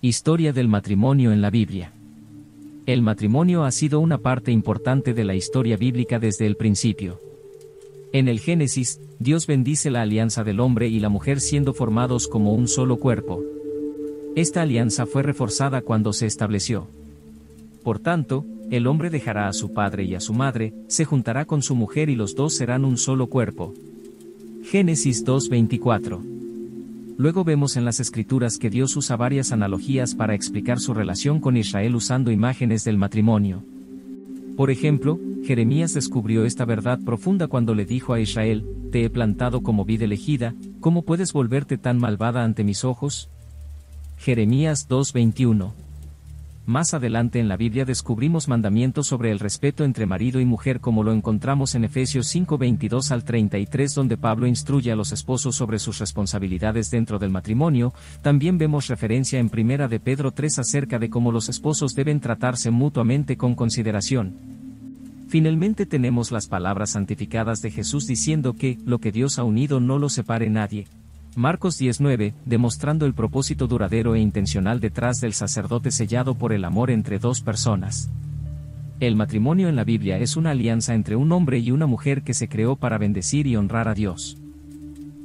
Historia del matrimonio en la Biblia. El matrimonio ha sido una parte importante de la historia bíblica desde el principio. En el Génesis, Dios bendice la alianza del hombre y la mujer siendo formados como un solo cuerpo. Esta alianza fue reforzada cuando se estableció. Por tanto, el hombre dejará a su padre y a su madre, se juntará con su mujer y los dos serán un solo cuerpo. Génesis 2.24 Luego vemos en las escrituras que Dios usa varias analogías para explicar su relación con Israel usando imágenes del matrimonio. Por ejemplo, Jeremías descubrió esta verdad profunda cuando le dijo a Israel, Te he plantado como vid elegida, ¿cómo puedes volverte tan malvada ante mis ojos? Jeremías 2:21 más adelante en la Biblia descubrimos mandamientos sobre el respeto entre marido y mujer como lo encontramos en Efesios 5:22 al 33 donde Pablo instruye a los esposos sobre sus responsabilidades dentro del matrimonio, también vemos referencia en Primera de Pedro 3 acerca de cómo los esposos deben tratarse mutuamente con consideración. Finalmente tenemos las palabras santificadas de Jesús diciendo que, lo que Dios ha unido no lo separe nadie. Marcos 19, demostrando el propósito duradero e intencional detrás del sacerdote sellado por el amor entre dos personas. El matrimonio en la Biblia es una alianza entre un hombre y una mujer que se creó para bendecir y honrar a Dios.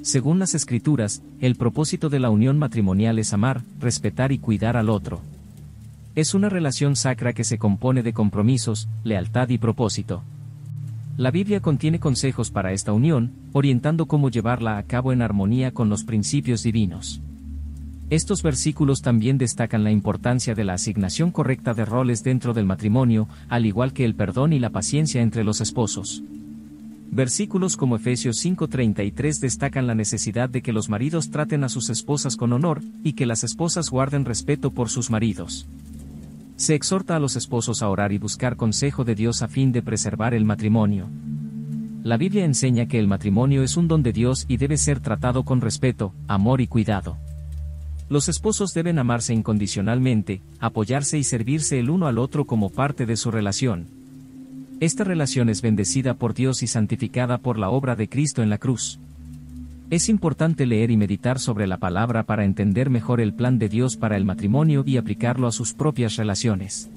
Según las Escrituras, el propósito de la unión matrimonial es amar, respetar y cuidar al otro. Es una relación sacra que se compone de compromisos, lealtad y propósito. La Biblia contiene consejos para esta unión, orientando cómo llevarla a cabo en armonía con los principios divinos. Estos versículos también destacan la importancia de la asignación correcta de roles dentro del matrimonio, al igual que el perdón y la paciencia entre los esposos. Versículos como Efesios 5:33 destacan la necesidad de que los maridos traten a sus esposas con honor, y que las esposas guarden respeto por sus maridos. Se exhorta a los esposos a orar y buscar consejo de Dios a fin de preservar el matrimonio. La Biblia enseña que el matrimonio es un don de Dios y debe ser tratado con respeto, amor y cuidado. Los esposos deben amarse incondicionalmente, apoyarse y servirse el uno al otro como parte de su relación. Esta relación es bendecida por Dios y santificada por la obra de Cristo en la cruz. Es importante leer y meditar sobre la palabra para entender mejor el plan de Dios para el matrimonio y aplicarlo a sus propias relaciones.